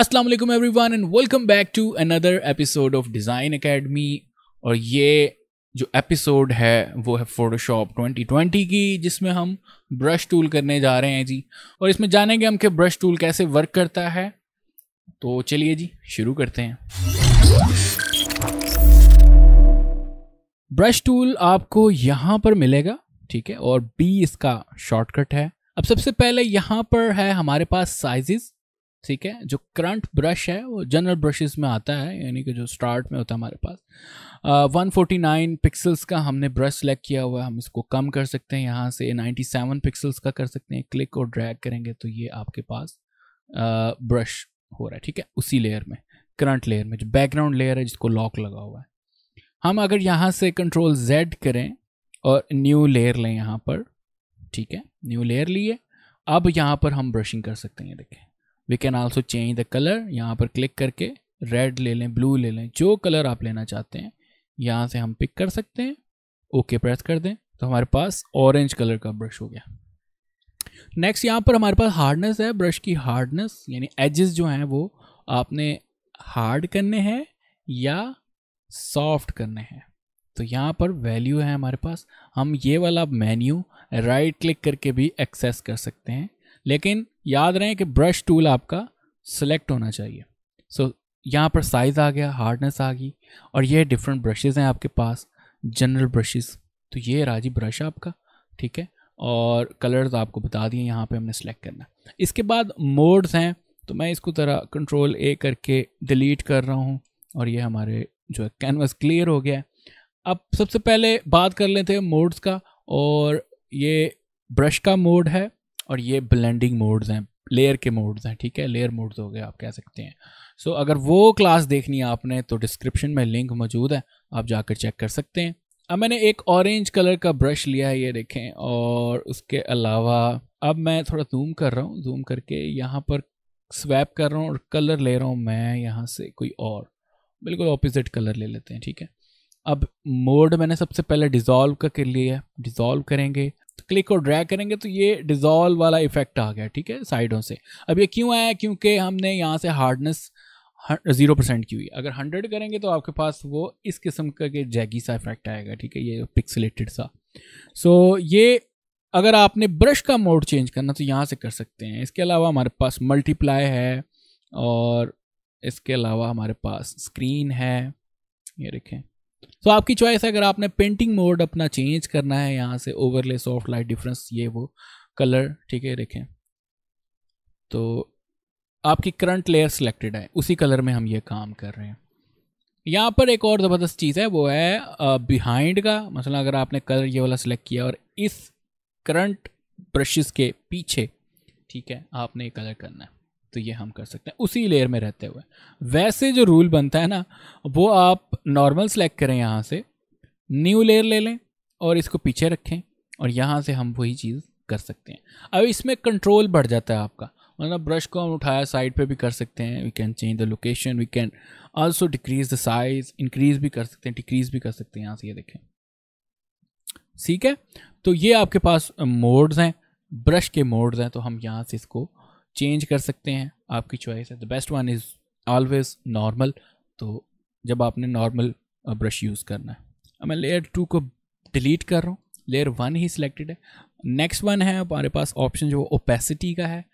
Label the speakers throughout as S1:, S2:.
S1: अस्सलाम वालेकुम everyone and welcome back to another episode of design academy और ये जो एपिसोड है वो है फोटोशॉप 2020 की जिसमें हम ब्रश टूल करने जा रहे हैं जी और इसमें जानेंगे हम कि ब्रश टूल कैसे वर्क करता है तो चलिए जी शुरू करते हैं ब्रश टूल आपको यहाँ पर मिलेगा ठीक है और बी इसका शॉर्टकट है अब सबसे पहले यहाँ पर है हमारे पास साइजेस ठीक है जो करंट ब्रश है वो जनरल ब्रशेस में आता है यानी कि जो स्टार्ट में होता है हमारे पास वन फोर्टी नाइन पिक्सल्स का हमने ब्रश सेलेक्ट किया हुआ है हम इसको कम कर सकते हैं यहाँ से नाइन्टी सेवन पिक्सल्स का कर सकते हैं क्लिक और ड्रैग करेंगे तो ये आपके पास ब्रश uh, हो रहा है ठीक है उसी लेयर में करंट लेयर में जो बैकग्राउंड लेयर है जिसको लॉक लगा हुआ है हम अगर यहाँ से कंट्रोल जेड करें और न्यू लेयर लें यहाँ पर ठीक है न्यू लेयर लिए अब यहाँ पर हम ब्रशिंग कर सकते हैं देखें we can also change the colour यहाँ पर क्लिक करके रेड ले लें ब्लू ले लें जो कलर आप लेना चाहते हैं यहाँ से हम पिक कर सकते हैं ओके okay प्रेस कर दें तो हमारे पास ऑरेंज कलर का ब्रश हो गया नेक्स्ट यहाँ पर हमारे पास हार्डनेस है ब्रश की हार्डनेस यानी एजेस जो हैं वो आपने हार्ड करने हैं या सॉफ्ट करने हैं तो यहाँ पर वैल्यू है हमारे पास हम ये वाला मेन्यू राइट क्लिक करके भी एक्सेस कर सकते हैं लेकिन याद रहे कि ब्रश टूल आपका सेलेक्ट होना चाहिए सो so, यहाँ पर साइज़ आ गया हार्डनेस आ गई और ये डिफरेंट ब्रशेज़ हैं आपके पास जनरल ब्रशेज़ तो ये राजी ब्रश आपका ठीक है और कलर्स आपको बता दिए यहाँ पे हमने सेलेक्ट करना इसके बाद मोड्स हैं तो मैं इसको तरह कंट्रोल ए करके डिलीट कर रहा हूँ और ये हमारे जो है कैनवास क्लियर हो गया है अब सबसे पहले बात कर लेते हैं मोड्स का और ये ब्रश का मोड है और ये ब्लेंडिंग मोड्स हैं लेयर के मोड्स हैं ठीक है लेयर मोड्स हो गए आप कह सकते हैं सो so, अगर वो क्लास देखनी है आपने तो डिस्क्रिप्शन में लिंक मौजूद है आप जाकर चेक कर सकते हैं अब मैंने एक ऑरेंज कलर का ब्रश लिया है ये देखें और उसके अलावा अब मैं थोड़ा जूम कर रहा हूँ जूम करके यहाँ पर स्वैप कर रहा हूँ और कलर ले रहा हूँ मैं यहाँ से कोई और बिल्कुल ऑपोजिट कलर ले लेते हैं ठीक है अब मोड मैंने सबसे पहले डिज़ोल्व का कर लिया है डिज़ोल्व करेंगे क्लिक और ड्रैग करेंगे तो ये डिजॉल्व वाला इफेक्ट आ गया ठीक है साइडों से अब ये क्यों आया क्योंकि हमने यहाँ से हार्डनेस ज़ीरो परसेंट की हुई अगर हंड्रेड करेंगे तो आपके पास वो इस किस्म का के जैगी सा इफेक्ट आएगा ठीक है ये पिक्सलेटेड सा सो so, ये अगर आपने ब्रश का मोड चेंज करना तो यहाँ से कर सकते हैं इसके अलावा हमारे पास मल्टीप्लाई है और इसके अलावा हमारे पास स्क्रीन है ये देखें सो so, आपकी चॉइस है अगर आपने पेंटिंग मोड अपना चेंज करना है यहाँ से ओवरले सॉफ्ट लाइट डिफरेंस ये वो कलर ठीक है देखें तो आपकी करंट लेयर सिलेक्टेड है उसी कलर में हम ये काम कर रहे हैं यहाँ पर एक और ज़बरदस्त चीज़ है वो है बिहाइंड का मसला अगर आपने कलर ये वाला सिलेक्ट किया और इस करंट ब्रशेस के पीछे ठीक है आपने ये कलर करना है तो ये हम कर सकते हैं उसी लेयर में रहते हुए वैसे जो रूल बनता है ना वो आप नॉर्मल सेलेक्ट करें यहाँ से न्यू लेयर ले लें और इसको पीछे रखें और यहाँ से हम वही चीज़ कर सकते हैं अब इसमें कंट्रोल बढ़ जाता है आपका मतलब ब्रश को हम उठाया साइड पे भी कर सकते हैं we can change the location we can also decrease the size increase भी कर सकते हैं डिक्रीज भी कर सकते हैं यहाँ से ये देखें ठीक है तो ये आपके पास मोड्स हैं ब्रश के मोड्स हैं तो हम यहाँ से इसको चेंज कर सकते हैं आपकी चॉइस है the best one is always normal तो जब आपने नॉर्मल ब्रश यूज़ करना है अब मैं लेयर टू को डिलीट कर रहा हूँ लेयर वन ही सिलेक्टेड है नेक्स्ट वन है हमारे पास ऑप्शन जो ओपेसिटी का है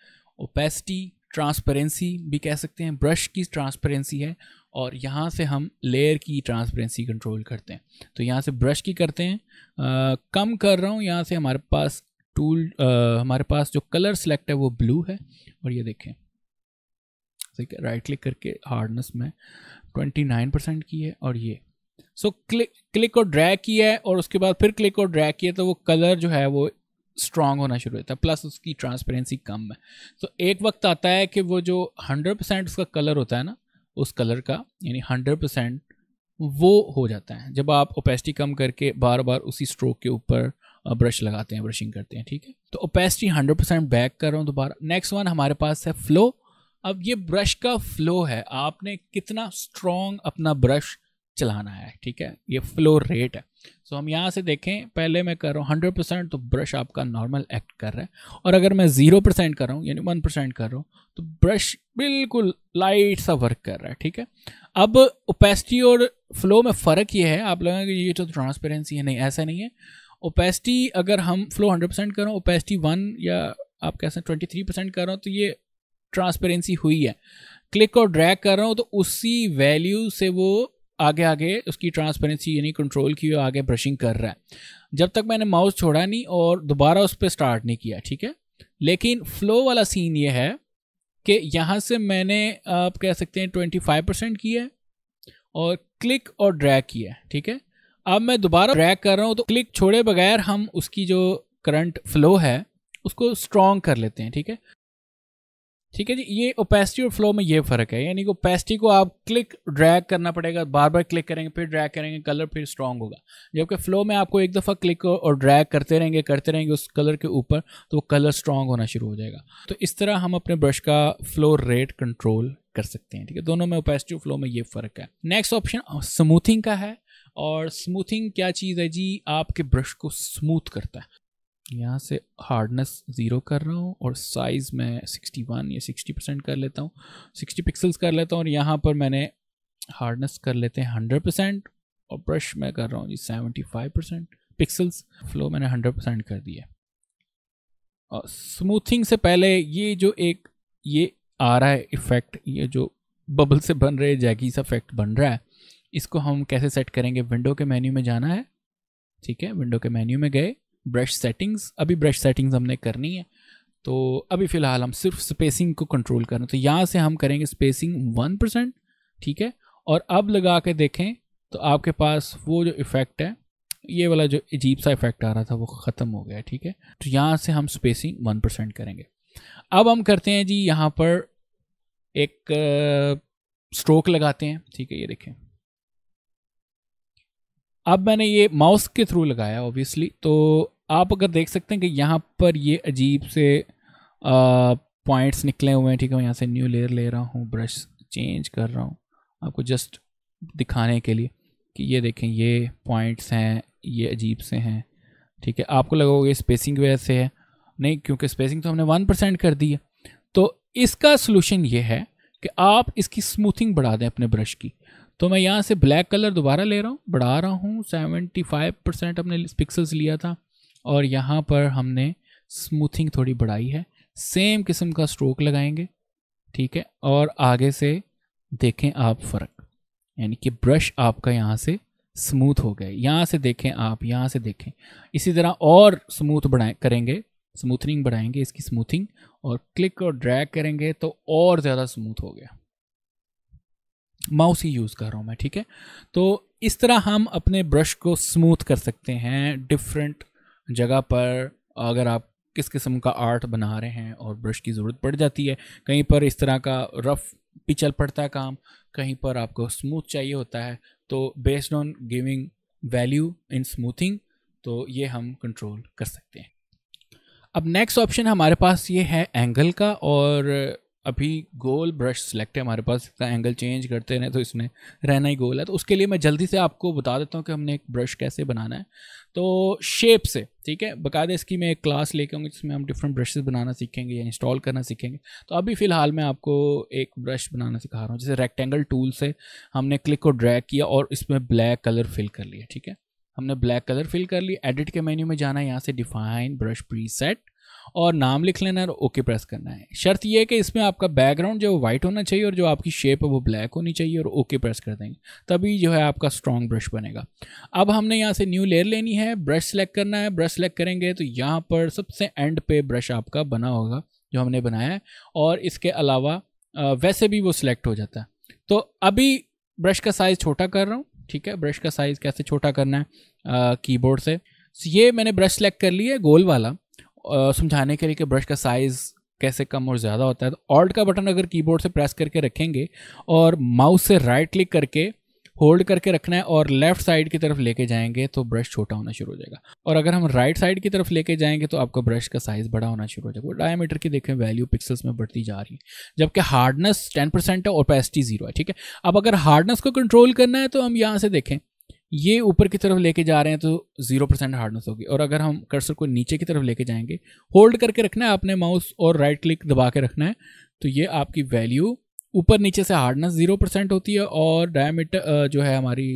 S1: ओपेसिटी ट्रांसपेरेंसी भी कह सकते हैं ब्रश की ट्रांसपेरेंसी है और यहाँ से हम लेयर की ट्रांसपेरेंसी कंट्रोल करते हैं तो यहाँ से ब्रश की करते हैं आ, कम कर रहा हूँ यहाँ से हमारे पास टूल uh, हमारे पास जो कलर सेलेक्ट है वो ब्लू है और ये देखें ठीक है राइट क्लिक करके हार्डनेस में 29 परसेंट की है और ये सो क्लिक क्लिक और ड्रैग किया है और उसके बाद फिर क्लिक और ड्रैग किया तो वो कलर जो है वो स्ट्रांग होना शुरू होता है प्लस उसकी ट्रांसपेरेंसी कम है तो एक वक्त आता है कि वो जो 100 परसेंट उसका कलर होता है ना उस कलर का यानी 100 परसेंट वो हो जाता है जब आप ओपेसिटी कम करके बार बार उसी स्ट्रोक के ऊपर ब्रश लगाते हैं ब्रशिंग करते हैं ठीक है तो ओपेसिटी 100 परसेंट बैक कर रहा हूँ दोबारा नेक्स्ट वन हमारे पास है फ्लो अब ये ब्रश का फ्लो है आपने कितना स्ट्रॉन्ग अपना ब्रश चलाना है ठीक है ये फ्लो रेट है सो हम यहाँ से देखें पहले मैं कर रहा हूँ हंड्रेड परसेंट तो ब्रश आपका नॉर्मल एक्ट कर रहा है और अगर मैं ज़ीरो परसेंट कर रहा हूँ यानी वन परसेंट कर रहा हूँ तो ब्रश बिल्कुल लाइट सा वर्क कर रहा है ठीक है अब ओपेसिटी और फ्लो में फ़र्क ये है आप लगेंगे ये तो ट्रांसपेरेंसी है नहीं ऐसा नहीं है ओपेसिटी अगर हम फ्लो हंड्रेड परसेंट करो ओपेसिटी वन या आप कह सकते ट्वेंटी थ्री परसेंट कर रहा हूँ तो ये ट्रांसपेरेंसी हुई है क्लिक और ड्रैग कर रहा हूँ तो उसी वैल्यू से वो आगे आगे उसकी ट्रांसपेरेंसी यानी कंट्रोल की आगे ब्रशिंग कर रहा है जब तक मैंने माउस छोड़ा नहीं और दोबारा उस पर स्टार्ट नहीं किया ठीक है लेकिन फ्लो वाला सीन ये है कि यहाँ से मैंने आप कह सकते हैं ट्वेंटी फाइव परसेंट किया है और क्लिक और ड्रैग किया है ठीक है अब मैं दोबारा ड्रैग कर रहा हूँ तो क्लिक छोड़े बगैर हम उसकी जो करंट फ्लो है उसको स्ट्रॉन्ग कर लेते हैं ठीक है ठीक है जी ये ओपेसिटी और फ्लो में ये फ़र्क है यानी कि ओपेसिटी को आप क्लिक ड्रैग करना पड़ेगा बार बार क्लिक करेंगे फिर ड्रैग करेंगे कलर फिर स्ट्रांग होगा जबकि फ्लो में आपको एक दफ़ा क्लिक और ड्रैग करते रहेंगे करते रहेंगे उस कलर के ऊपर तो वो कलर स्ट्रांग होना शुरू हो जाएगा तो इस तरह हम अपने ब्रश का फ्लो रेट कंट्रोल कर सकते हैं ठीक है दोनों में ओपेसिटिव फ्लो में ये फ़र्क है नेक्स्ट ऑप्शन स्मूथिंग का है और स्मूथिंग क्या चीज़ है जी आपके ब्रश को स्मूथ करता है यहाँ से हार्डनेस ज़ीरो कर रहा हूँ और साइज़ मैं 61 या 60 परसेंट कर लेता हूँ 60 पिक्सल्स कर लेता हूँ और यहाँ पर मैंने हार्डनेस कर लेते हैं 100 परसेंट और ब्रश मैं कर रहा हूँ जी 75 परसेंट पिक्सल्स फ्लो मैंने 100 परसेंट कर दिया और स्मूथिंग से पहले ये जो एक ये आ रहा है इफेक्ट ये जो बबल से बन रहे जैकीस इफेक्ट बन रहा है इसको हम कैसे सेट करेंगे विंडो के मेन्यू में जाना है ठीक है विंडो के मेन्यू में गए ब्रश सेटिंग्स अभी ब्रश सेटिंग्स हमने करनी है तो अभी फ़िलहाल हम सिर्फ स्पेसिंग को कंट्रोल कर रहे हैं तो यहाँ से हम करेंगे स्पेसिंग वन परसेंट ठीक है और अब लगा के देखें तो आपके पास वो जो इफ़ेक्ट है ये वाला जो अजीब सा इफ़ेक्ट आ रहा था वो ख़त्म हो गया ठीक है तो यहाँ से हम स्पेसिंग वन परसेंट करेंगे अब हम करते हैं जी यहाँ पर एक स्ट्रोक लगाते हैं ठीक है ये देखें अब मैंने ये माउस के थ्रू लगाया ऑब्वियसली तो आप अगर देख सकते हैं कि यहाँ पर ये अजीब से पॉइंट्स निकले हुए हैं ठीक है मैं यहाँ से न्यू लेयर ले रहा हूँ ब्रश चेंज कर रहा हूँ आपको जस्ट दिखाने के लिए कि ये देखें ये पॉइंट्स हैं ये अजीब से हैं ठीक है आपको लगा होगा स्पेसिंग वजह से है नहीं क्योंकि स्पेसिंग तो हमने वन परसेंट कर दी है तो इसका सोल्यूशन ये है कि आप इसकी स्मूथिंग बढ़ा दें अपने ब्रश की तो मैं यहाँ से ब्लैक कलर दोबारा ले रहा हूँ बढ़ा रहा हूँ सेवेंटी फाइव परसेंट अपने पिक्सल्स लिया था और यहाँ पर हमने स्मूथिंग थोड़ी बढ़ाई है सेम किस्म का स्ट्रोक लगाएंगे ठीक है और आगे से देखें आप फ़र्क यानी कि ब्रश आपका यहाँ से स्मूथ हो गए यहाँ से देखें आप यहाँ से देखें इसी तरह और स्मूथ बढ़ाए करेंगे स्मूथनिंग बढ़ाएंगे इसकी स्मूथिंग और क्लिक और ड्रैग करेंगे तो और ज़्यादा स्मूथ हो गया माउस ही यूज़ कर रहा हूँ मैं ठीक है तो इस तरह हम अपने ब्रश को स्मूथ कर सकते हैं डिफरेंट जगह पर अगर आप किस किस्म का आर्ट बना रहे हैं और ब्रश की ज़रूरत पड़ जाती है कहीं पर इस तरह का रफ़ पिचल पड़ता है काम कहीं पर आपको स्मूथ चाहिए होता है तो based on giving value in smoothing तो ये हम कंट्रोल कर सकते हैं अब नेक्स्ट ऑप्शन हमारे पास ये है एंगल का और अभी गोल ब्रश सेलेक्ट है हमारे पास इसका एंगल चेंज करते रहे तो इसमें रहना ही गोल है तो उसके लिए मैं जल्दी से आपको बता देता हूँ कि हमने एक ब्रश कैसे बनाना है तो शेप से ठीक है बकायदा इसकी मैं एक क्लास लेके आऊँगी जिसमें हम डिफरेंट ब्रशेस बनाना सीखेंगे या इंस्टॉल करना सीखेंगे तो अभी फ़िलहाल मैं आपको एक ब्रश बनाना सिखा रहा हूँ जैसे रेक्टेंगल टूल से हमने क्लिक को ड्रैक किया और इसमें ब्लैक कलर फिल कर लिया ठीक है हमने ब्लैक कलर फिल कर ली एडिट के मेन्यू में जाना है यहाँ से डिफाइन ब्रश प्रीसेट और नाम लिख लेना है और ओके प्रेस करना है शर्त यह है कि इसमें आपका बैकग्राउंड जो वाइट होना चाहिए और जो आपकी शेप है वो ब्लैक होनी चाहिए और ओके प्रेस कर देंगे तभी जो है आपका स्ट्रॉन्ग ब्रश बनेगा अब हमने यहाँ से न्यू लेयर लेनी है ब्रश सेलेक्ट करना है ब्रश सेलेक्ट करेंगे तो यहाँ पर सबसे एंड पे ब्रश आपका बना होगा जो हमने बनाया है और इसके अलावा वैसे भी वो सिलेक्ट हो जाता है तो अभी ब्रश का साइज़ छोटा कर रहा हूँ ठीक है ब्रश का साइज़ कैसे छोटा करना है कीबोर्ड से सो ये मैंने ब्रश सेलेक्ट कर लिया है गोल वाला समझाने के लिए कि ब्रश का साइज़ कैसे कम और ज़्यादा होता है तो ऑल्ट का बटन अगर कीबोर्ड से प्रेस करके रखेंगे और माउस से राइट क्लिक करके होल्ड करके रखना है और लेफ्ट साइड की तरफ लेके जाएंगे तो ब्रश छोटा होना शुरू हो जाएगा और अगर हम राइट साइड की तरफ लेके जाएंगे तो आपका ब्रश का साइज़ बड़ा होना शुरू हो जाएगा डायमीटर की देखें वैल्यू पिक्सल्स में बढ़ती जा रही है जबकि हार्डनेस टेन परसेंट है और पेसिटी जीरो है ठीक है अब अगर हार्डनेस को कंट्रोल करना है तो हम यहाँ से देखें ये ऊपर की तरफ लेके जा रहे हैं तो जीरो परसेंट हार्डनेस होगी और अगर हम कर्सर को नीचे की तरफ लेके जाएंगे होल्ड करके रखना है आपने माउस और राइट क्लिक दबा के रखना है तो ये आपकी वैल्यू ऊपर नीचे से हार्डनेस जीरो परसेंट होती है और डायमीटर जो है हमारी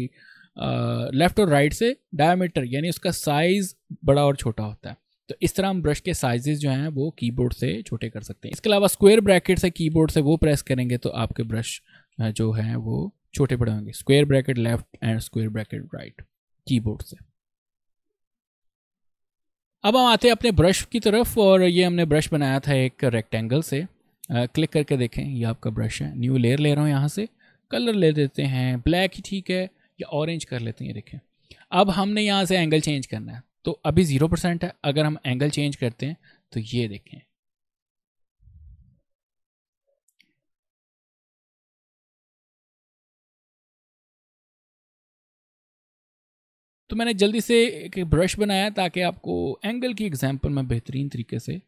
S1: लेफ़्ट और राइट से डायमीटर यानी उसका साइज़ बड़ा और छोटा होता है तो इस तरह हम ब्रश के साइजेस जो हैं वो कीबोर्ड से छोटे कर सकते हैं इसके अलावा स्क्वायर ब्रैकेट से कीबोर्ड से वो प्रेस करेंगे तो आपके ब्रश जो हैं वो छोटे बड़े होंगे square bracket left and square bracket right keyboard से अब हम आते हैं अपने ब्रश की तरफ और ये हमने ब्रश बनाया था एक रेक्टेंगल से क्लिक करके देखें ये आपका ब्रश है न्यू लेयर ले रहा हूँ यहाँ से कलर ले देते हैं ब्लैक ही ठीक है या ऑरेंज कर लेते हैं ये देखें अब हमने यहाँ से एंगल चेंज करना है तो अभी ज़ीरो परसेंट है अगर हम एंगल चेंज करते हैं तो ये देखें तो मैंने जल्दी से एक ब्रश बनाया ताकि आपको एंगल की एग्जांपल मैं बेहतरीन तरीके से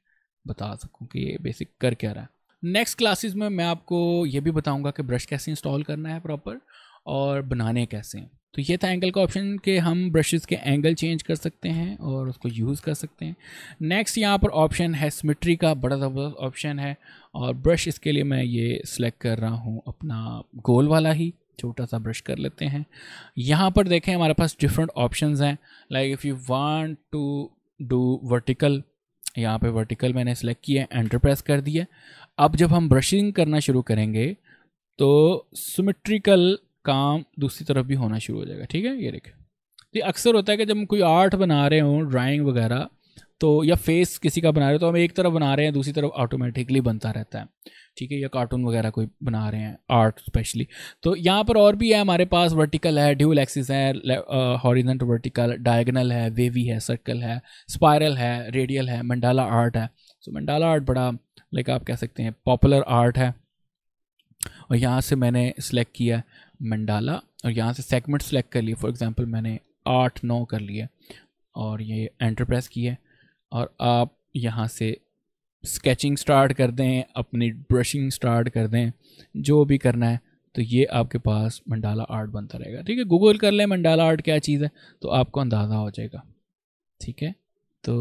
S1: बता सकूं कि ये बेसिक कर क्या रहा है नेक्स्ट क्लासेस में मैं आपको ये भी बताऊंगा कि ब्रश कैसे इंस्टॉल करना है प्रॉपर और बनाने कैसे हैं तो ये था एंगल का ऑप्शन कि हम ब्रशेस के एंगल चेंज कर सकते हैं और उसको यूज़ कर सकते हैं नेक्स्ट यहाँ पर ऑप्शन है सिमिट्री का बड़ा ज़बरदस्त ऑप्शन है और ब्रश इसके लिए मैं ये सिलेक्ट कर रहा हूँ अपना गोल वाला ही छोटा सा ब्रश कर लेते हैं यहाँ पर देखें हमारे पास डिफरेंट ऑप्शंस हैं like if you want to do vertical यहाँ पे वर्टिकल मैंने सेलेक्ट किया एंटर प्रेस कर दिया अब जब हम ब्रशिंग करना शुरू करेंगे तो सिमेट्रिकल काम दूसरी तरफ भी होना शुरू हो जाएगा ठीक है ये देखें तो अक्सर होता है कि जब हम कोई आर्ट बना रहे हों ड्राइंग वगैरह तो या फेस किसी का बना रहे हो तो हम एक तरफ बना रहे हैं दूसरी तरफ ऑटोमेटिकली बनता रहता है ठीक है या कार्टून वगैरह कोई बना रहे हैं आर्ट स्पेशली तो यहाँ पर और भी है हमारे पास वर्टिकल है ड्यूल एक्सिस है हॉरिजेंट वर्टिकल डायगनल है वेवी है सर्कल है स्पायरल है रेडियल है मंडाला आर्ट है सो मंडाला आर्ट बड़ा लाइक आप कह सकते हैं पॉपुलर आर्ट है और यहाँ से मैंने सेलेक्ट किया मंडाला और यहाँ से सेगमेंट सेलेक्ट कर लिए फॉर एग्जांपल मैंने आठ नौ कर लिए और ये एंटर प्रेस है और आप यहाँ से स्केचिंग स्टार्ट कर दें अपनी ब्रशिंग स्टार्ट कर दें जो भी करना है तो ये आपके पास मंडाला आर्ट बनता रहेगा ठीक है गूगल कर लें मंडाला आर्ट क्या चीज़ है तो आपको अंदाज़ा हो जाएगा ठीक है तो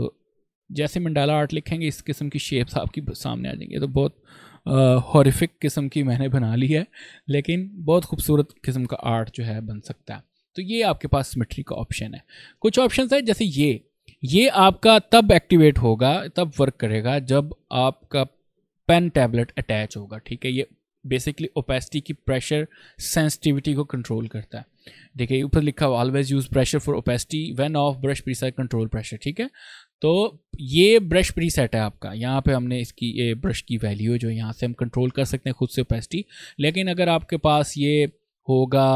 S1: जैसे मंडाला आर्ट लिखेंगे इस किस्म की शेप्स आपकी सामने आ जाएंगे तो बहुत हॉरिफिक किस्म की मैंने बना ली है लेकिन बहुत खूबसूरत किस्म का आर्ट जो है बन सकता है तो ये आपके पास सिमेट्री का ऑप्शन है कुछ ऑप्शन है जैसे ये ये आपका तब एक्टिवेट होगा तब वर्क करेगा जब आपका पेन टैबलेट अटैच होगा ठीक है ये बेसिकली ओपेसिटी की प्रेशर सेंसिटिविटी को कंट्रोल करता है देखिए ऊपर लिखा हुआ always use pressure for opacity when of brush precise control pressure ठीक है तो ये ब्रश प्रीसेट है आपका यहाँ पे हमने इसकी ये ब्रश की वैल्यू जो यहाँ से हम कंट्रोल कर सकते हैं खुद से ओपेसिटी लेकिन अगर आपके पास ये होगा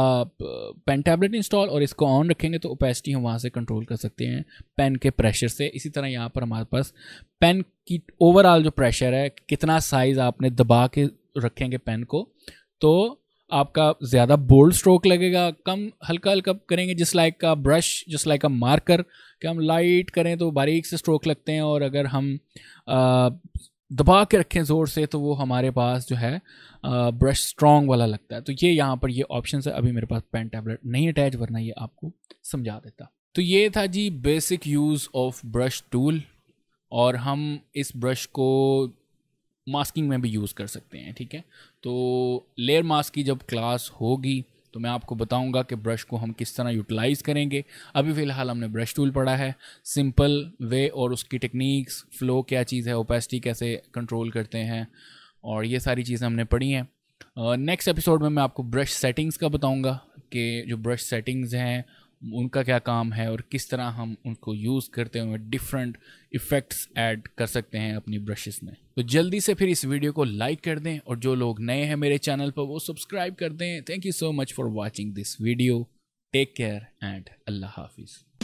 S1: पेन टैबलेट इंस्टॉल और इसको ऑन रखेंगे तो ओपेसिटी हम वहाँ से कंट्रोल कर सकते हैं पेन के प्रेशर से इसी तरह यहाँ पर हमारे पास पेन की ओवरऑल जो प्रेशर है कितना साइज़ आपने दबा के रखेंगे पेन को तो आपका ज़्यादा बोल्ड स्ट्रोक लगेगा कम हल्का हल्का करेंगे जिस लाइक का ब्रश जिस लाइक का मार्कर कि हम लाइट करें तो बारीक से स्ट्रोक लगते हैं और अगर हम आ, दबा के रखें ज़ोर से तो वो हमारे पास जो है ब्रश स्ट्रॉन्ग वाला लगता है तो ये यहाँ पर ये ऑप्शन है अभी मेरे पास पेन टैबलेट नहीं अटैच वरना ये आपको समझा देता तो ये था जी basic use of brush tool और हम इस ब्रश को मास्किंग में भी यूज़ कर सकते हैं ठीक है तो लेयर मास्क की जब क्लास होगी तो मैं आपको बताऊंगा कि ब्रश को हम किस तरह यूटिलाइज़ करेंगे अभी फ़िलहाल हमने ब्रश टूल पढ़ा है सिंपल वे और उसकी टेक्निक्स फ़्लो क्या चीज़ है ओपेसिटी कैसे कंट्रोल करते हैं और ये सारी चीज़ें हमने पढ़ी हैं नेक्स्ट एपिसोड में मैं आपको ब्रश सेटिंग्स का बताऊँगा कि जो ब्रश सेटिंग्स हैं उनका क्या काम है और किस तरह हम उनको यूज़ करते हुए डिफरेंट इफ़ेक्ट्स ऐड कर सकते हैं अपनी ब्रशेस में तो जल्दी से फिर इस वीडियो को लाइक कर दें और जो लोग नए हैं मेरे चैनल पर वो सब्सक्राइब कर दें thank you so much for watching this video take care and अल्लाह हाफिज़